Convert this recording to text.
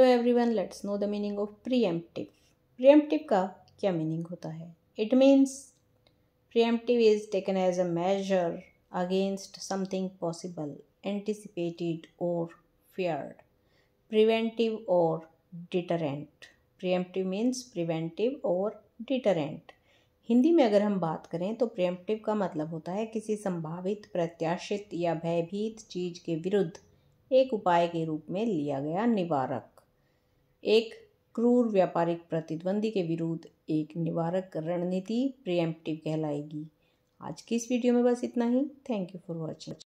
hello everyone let's know the meaning of preemptive preemptive का क्या meaning होता है it means preemptive is taken as a measure against something possible anticipated और feared preventive और deterrent preemptive means preventive और deterrent Hindi में अगर हम बात करें तो प्रियमटिव का मतलब होता है किसी संभावित प्रत्याशित या भयभीत चीज के विरुद्ध एक उपाय के रूप में लिया गया निवारक एक क्रूर व्यापारिक प्रतिद्वंदी के विरुद्ध एक निवारक रणनीति प्रियम्प्टिव कहलाएगी आज की इस वीडियो में बस इतना ही थैंक यू फॉर वॉचिंग